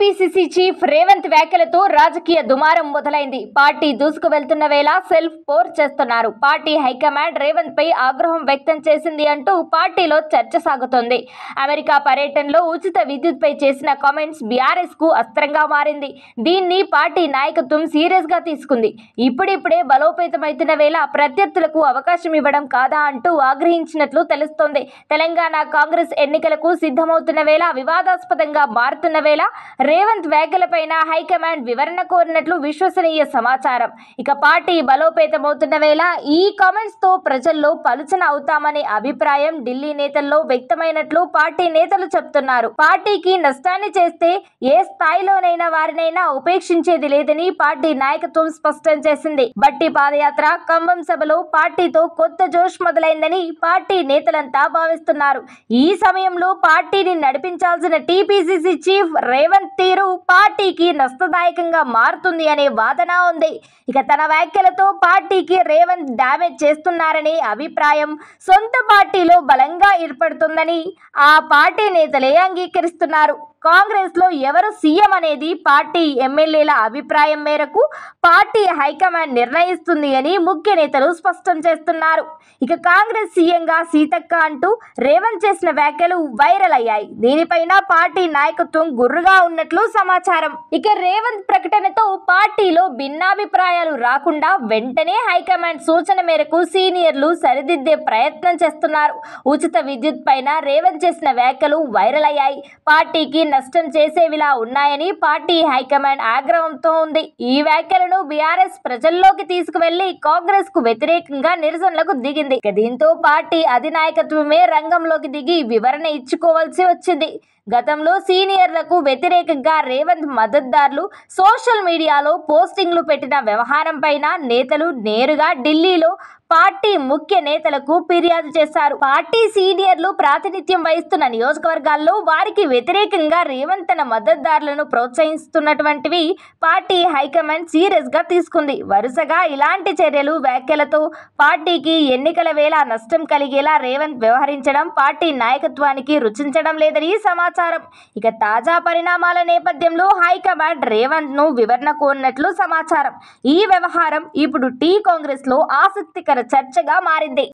TPCC chief Revanth వ్యాఖ్యలతో రాజకీయ దుమారం మొదలైంది పార్టీ దూసుకు వెళ్తున్న వేళ సెల్ఫ్ పోర్ చేస్తున్నారు పార్టీ హైకమాండ్ రేవంత్ పై ఆగ్రహం వ్యక్తం చేసింది అంటూ పార్టీలో చర్చ సాగుతోంది అమెరికా పర్యటనలో ఉచిత విద్యుత్ పై చేసిన కామెంట్స్ బీఆర్ఎస్ కు అస్త్రంగా మారింది దీన్ని పార్టీ నాయకత్వం సీరియస్ గా తీసుకుంది ఇప్పుడిప్పుడే బలోపేతమైతున్న వేళ ప్రత్యర్థులకు అవకాశం ఇవ్వడం కాదా అంటూ ఆగ్రహించినట్లు తెలుస్తోంది తెలంగాణ కాంగ్రెస్ ఎన్నికలకు సిద్ధమవుతున్న వేళ వివాదాస్పదంగా మారుతున్న వేళ రేవంత్ వ్యాఖ్యలపైన హైకమాండ్ వివరణ కోరినట్లు విశ్వసనీయ సమాచారం ఇక పార్టీ బలోపేతమవుతున్న వేళ ఈ కామెంట్స్తో ప్రజల్లో పలుచన అవుతామనే అభిప్రాయం ఢిల్లీ నేతల్లో వ్యక్తమైనట్లు పార్టీ నేతలు చెప్తున్నారు పార్టీకి నష్టాన్ని చేస్తే ఏ స్థాయిలోనైనా వారినైనా ఉపేక్షించేది లేదని పార్టీ నాయకత్వం స్పష్టం చేసింది బట్టి పాదయాత్ర ఖమ్మం సభలో పార్టీతో కొత్త జోష్ మొదలైందని పార్టీ నేతలంతా భావిస్తున్నారు ఈ సమయంలో పార్టీని నడిపించాల్సిన టీపీసీసీ చీఫ్ రేవంత్ తీరు పార్టీకి నష్టదాయకంగా మారుతుంది అనే వాదన ఉంది ఇక తన వ్యాఖ్యలతో పార్టీకి రేవంత్ డ్యామేజ్ చేస్తున్నారనే అభిప్రాయం సొంత పార్టీలో బలంగా ఏర్పడుతుందని ఆ పార్టీ నేతలే అంగీకరిస్తున్నారు కాంగ్రెస్లో ఎవరు సీఎం అనేది పార్టీ ఎమ్మెల్యేల అభిప్రాయం మేరకు పార్టీ హైకమాండ్ నిర్ణయిస్తుంది అని ముఖ్య నేతలు స్పష్టం చేస్తున్నారు ఇక కాంగ్రెస్ సీఎంగా సీతక్క అంటూ రేవంత్ చేసిన వ్యాఖ్యలు వైరల్ అయ్యాయి దీనిపైన పార్టీ నాయకత్వం గుర్రుగా ఉన్నట్లు సమాచారం ఇక రేవంత్ ప్రకటనతో పార్టీలో భిన్నాభిప్రాయాలు రాకుండా వెంటనే హైకమాండ్ సూచన మేరకు సీనియర్లు సరిదిద్దే ప్రయత్నం చేస్తున్నారు ఉచిత విద్యుత్ పైన రేవంత్ చేసిన వ్యాఖ్యలు వైరల్ అయ్యాయి పార్టీకి నష్టం చేసేవిలా ఉన్నాయని పార్టీ హైకమాండ్ ఆగ్రహంతో ఉంది ఈ వ్యాఖ్యలను బీఆర్ఎస్ ప్రజల్లోకి తీసుకువెళ్లి కాంగ్రెస్ కు వ్యతిరేకంగా నిరసనలకు దిగింది దీంతో పార్టీ అధినాయకత్వమే రంగంలోకి దిగి వివరణ ఇచ్చుకోవాల్సి వచ్చింది గతంలో సీనియర్లకు వ్యతిరేకంగా రేవంత్ మద్దతుదారులు సోషల్ మీడియాలో పోస్టింగ్లు పెట్టిన వ్యవహారంపైన నేతలు నేరుగా ఢిల్లీలో పార్టీ ముఖ్య నేతలకు ఫిర్యాదు చేశారు పార్టీ సీనియర్లు ప్రాతినిధ్యం వహిస్తున్న నియోజకవర్గాల్లో వారికి వ్యతిరేకంగా రేవంత్ తన మద్దతుదారులను ప్రోత్సహిస్తున్నటువంటివి పార్టీ హైకమాండ్ సీరియస్గా తీసుకుంది వరుసగా ఇలాంటి చర్యలు వ్యాఖ్యలతో పార్టీకి ఎన్నికల వేళ నష్టం కలిగేలా రేవంత్ వ్యవహరించడం పార్టీ నాయకత్వానికి రుచించడం లేదని సమాచారం సమాచారం ఇక తాజా పరిణామాల నేపథ్యంలో హైకమాండ్ ను వివరణ కోరినట్లు సమాచారం ఈ వ్యవహారం ఇప్పుడు టీ కాంగ్రెస్లో ఆసక్తికర చర్చగా మారింది